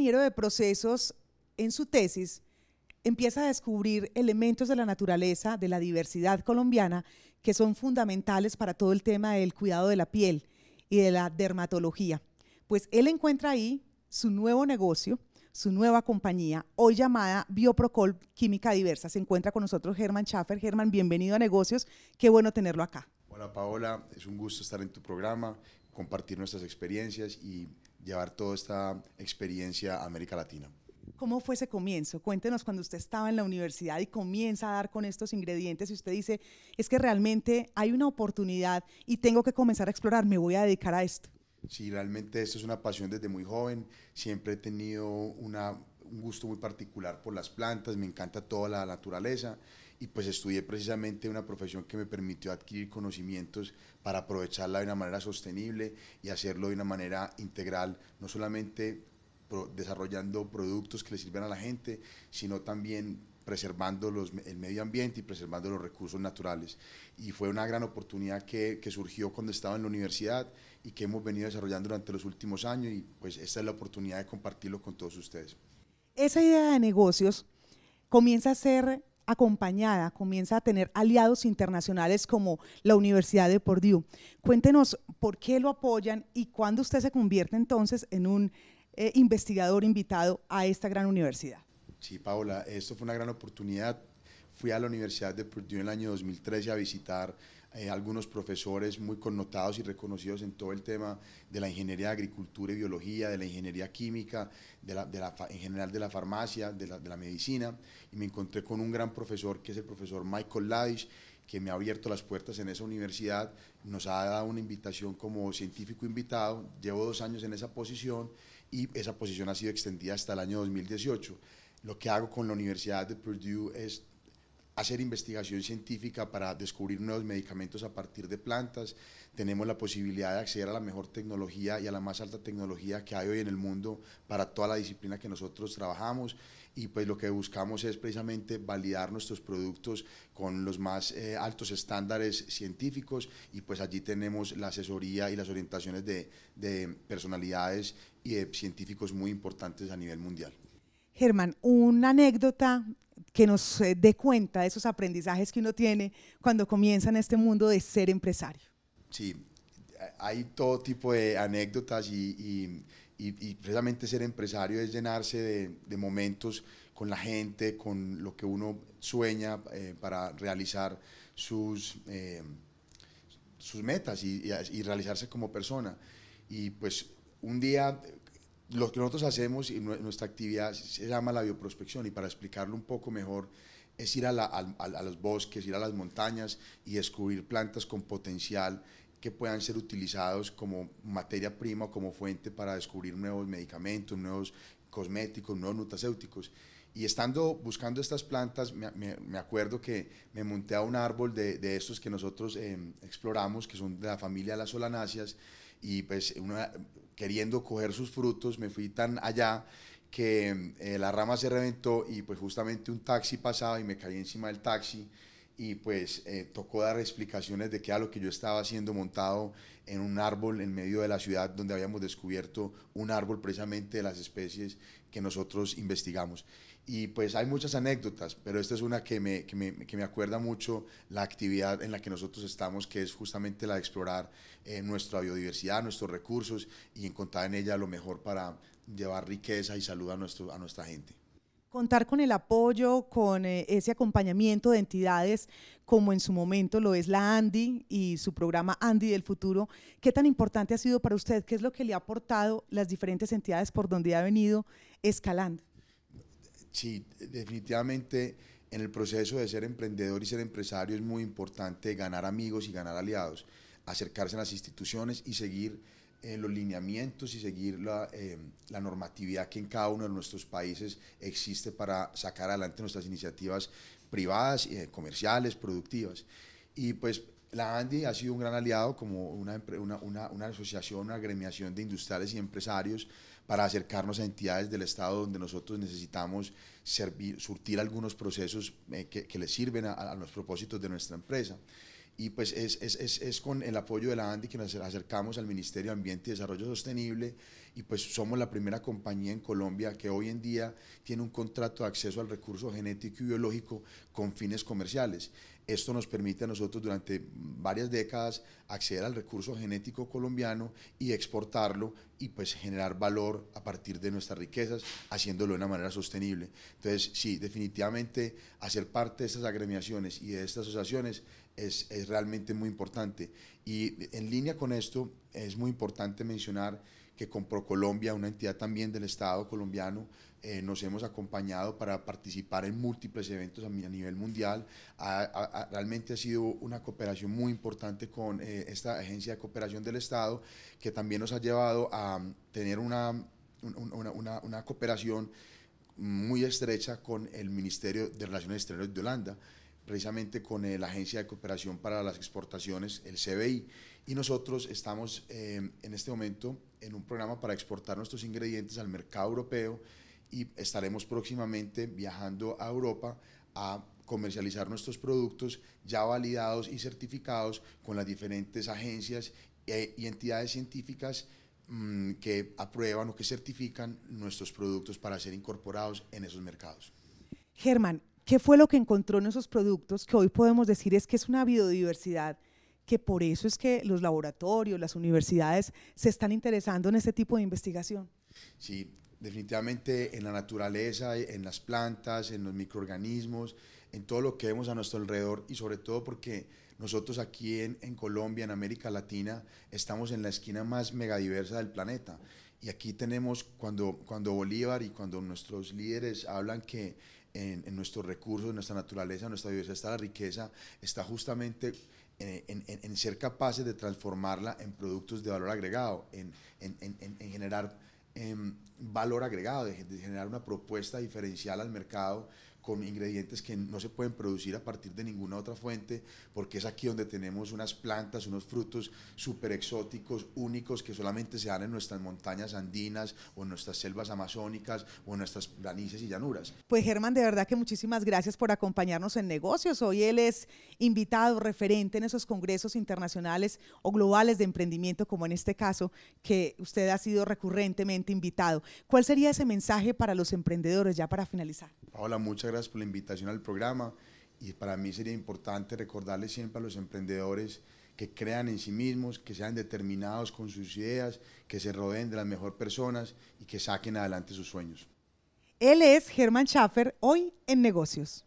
ingeniero de procesos, en su tesis, empieza a descubrir elementos de la naturaleza, de la diversidad colombiana, que son fundamentales para todo el tema del cuidado de la piel y de la dermatología. Pues él encuentra ahí su nuevo negocio, su nueva compañía, hoy llamada Bioprocol Química Diversa. Se encuentra con nosotros Germán Schaffer. Germán, bienvenido a Negocios. Qué bueno tenerlo acá. Hola Paola, es un gusto estar en tu programa, compartir nuestras experiencias y llevar toda esta experiencia a América Latina. ¿Cómo fue ese comienzo? Cuéntenos cuando usted estaba en la universidad y comienza a dar con estos ingredientes y usted dice, es que realmente hay una oportunidad y tengo que comenzar a explorar, me voy a dedicar a esto. Sí, realmente esto es una pasión desde muy joven, siempre he tenido un gusto muy particular por las plantas, me encanta toda la naturaleza y pues estudié precisamente una profesión que me permitió adquirir conocimientos para aprovecharla de una manera sostenible y hacerlo de una manera integral, no solamente desarrollando productos que le sirvan a la gente, sino también preservando los, el medio ambiente y preservando los recursos naturales. Y fue una gran oportunidad que, que surgió cuando estaba en la universidad y que hemos venido desarrollando durante los últimos años y pues esta es la oportunidad de compartirlo con todos ustedes. Esa idea de negocios comienza a ser acompañada, comienza a tener aliados internacionales como la Universidad de Purdue. Cuéntenos por qué lo apoyan y cuándo usted se convierte entonces en un eh, investigador invitado a esta gran universidad. Sí, Paola, esto fue una gran oportunidad. Fui a la Universidad de Purdue en el año 2013 a visitar eh, algunos profesores muy connotados y reconocidos en todo el tema de la ingeniería de agricultura y biología, de la ingeniería química, de la, en general de la farmacia, de la, de la medicina, y me encontré con un gran profesor que es el profesor Michael Ladish, que me ha abierto las puertas en esa universidad, nos ha dado una invitación como científico invitado, llevo dos años en esa posición y esa posición ha sido extendida hasta el año 2018. Lo que hago con la Universidad de Purdue es hacer investigación científica para descubrir nuevos medicamentos a partir de plantas, tenemos la posibilidad de acceder a la mejor tecnología y a la más alta tecnología que hay hoy en el mundo para toda la disciplina que nosotros trabajamos y pues lo que buscamos es precisamente validar nuestros productos con los más eh, altos estándares científicos y pues allí tenemos la asesoría y las orientaciones de, personalidades y científicos muy importantes a nivel mundial. Germán, una anécdota que nos eh, dé cuenta de esos aprendizajes que uno tiene cuando comienza en este mundo de ser empresario. Sí, hay todo tipo de anécdotas y, precisamente ser empresario es llenarse de, momentos con la gente, con lo que uno sueña eh, para realizar sus, eh, sus metas y realizarse como persona. Y pues un día lo que nosotros hacemos y nuestra actividad se llama la bioprospección y para explicarlo un poco mejor es ir a, los bosques, ir a las montañas y descubrir plantas con potencial que puedan ser utilizados como materia prima o como fuente para descubrir nuevos medicamentos, nuevos cosméticos, nuevos nutracéuticos. Y estando buscando estas plantas, me, acuerdo que me monté a un árbol de, estos que nosotros em, exploramos, que son de la familia de las solanáceas, y pues una, queriendo coger sus frutos, me fui tan allá que eh, la rama se reventó y pues justamente un taxi pasaba y me caí encima del taxi y pues eh, tocó dar explicaciones de qué era lo que yo estaba haciendo montado en un árbol en medio de la ciudad donde habíamos descubierto un árbol precisamente de las especies que nosotros investigamos. Y pues hay muchas anécdotas, pero esta es una que me, acuerda mucho la actividad en la que nosotros estamos, que es justamente la de explorar eh, nuestra biodiversidad, nuestros recursos y encontrar en ella lo mejor para llevar riqueza y salud a, nuestro, a nuestra gente contar con el apoyo, con eh, ese acompañamiento de entidades como en su momento lo es la ANDI y su programa ANDI del Futuro. ¿Qué tan importante ha sido para usted? ¿Qué es lo que le ha aportado las diferentes entidades por donde ha venido escalando? Sí, definitivamente en el proceso de ser emprendedor y ser empresario es muy importante ganar amigos y ganar aliados, acercarse a las instituciones y seguir eh, los lineamientos y seguir eh, la, normatividad que en cada uno de nuestros países existe para sacar adelante nuestras iniciativas privadas, y eh, comerciales, productivas. Y pues la ANDI ha sido un gran aliado como una, una, una, asociación, una agremiación de industriales y empresarios para acercarnos a entidades del Estado donde nosotros necesitamos surtir algunos procesos que, les sirven a los propósitos de nuestra empresa y pues es, con el apoyo de la ANDI que nos acercamos al Ministerio de Ambiente y Desarrollo Sostenible y pues somos la primera compañía en Colombia que hoy en día tiene un contrato de acceso al recurso genético y biológico con fines comerciales. Esto nos permite a nosotros durante varias décadas acceder al recurso genético colombiano y exportarlo y pues generar valor a partir de nuestras riquezas, haciéndolo de una manera sostenible. Entonces, sí, definitivamente hacer parte de estas agremiaciones y de estas asociaciones es, es realmente muy importante. Y en línea con esto, es muy importante mencionar que con ProColombia, una entidad también del Estado colombiano, eh, nos hemos acompañado para participar en múltiples eventos a, nivel mundial. realmente ha sido una cooperación muy importante con eh, esta Agencia de Cooperación del Estado, que también nos ha llevado a tener una, una, una, cooperación muy estrecha con el Ministerio de Relaciones Exteriores de Holanda, precisamente con eh, la Agencia de Cooperación para las Exportaciones, el CBI y nosotros estamos em, en este momento en un programa para exportar nuestros ingredientes al mercado europeo y estaremos próximamente viajando a Europa a comercializar nuestros productos ya validados y certificados con las diferentes agencias eh, y entidades científicas mm, que aprueban o que certifican nuestros productos para ser incorporados en esos mercados. Germán, ¿qué fue lo que encontró en esos productos que hoy podemos decir es que es una biodiversidad que por eso es que los laboratorios, las universidades se están interesando en este tipo de investigación. Sí, definitivamente en la naturaleza, en las plantas, en los microorganismos, en todo lo que vemos a nuestro alrededor y sobre todo porque nosotros aquí en, Colombia, en América Latina, estamos en la esquina más megadiversa del planeta. Y aquí tenemos, cuando, cuando Bolívar y cuando nuestros líderes hablan que en, en nuestros recursos, en nuestra naturaleza, en nuestra diversidad está la riqueza, está justamente eh, en, ser capaces de transformarla en productos de valor agregado, en, generar em, valor agregado, de generar una propuesta diferencial al mercado con ingredientes que no se pueden producir a partir de ninguna otra fuente, porque es aquí donde tenemos unas plantas, unos frutos súper exóticos, únicos, que solamente se dan en nuestras montañas andinas o en nuestras selvas amazónicas o en nuestras planicies y llanuras. Pues Germán, de verdad que muchísimas gracias por acompañarnos en negocios. Hoy él es invitado, referente en esos congresos internacionales o globales de emprendimiento, como en este caso, que usted ha sido recurrentemente invitado. ¿Cuál sería ese mensaje para los emprendedores ya para finalizar? Hola, muchas gracias por la invitación al programa y para mí sería importante recordarle siempre a los emprendedores que crean en sí mismos, que sean determinados con sus ideas, que se rodeen de las mejores personas y que saquen adelante sus sueños. Él es Germán Schaffer, hoy en negocios.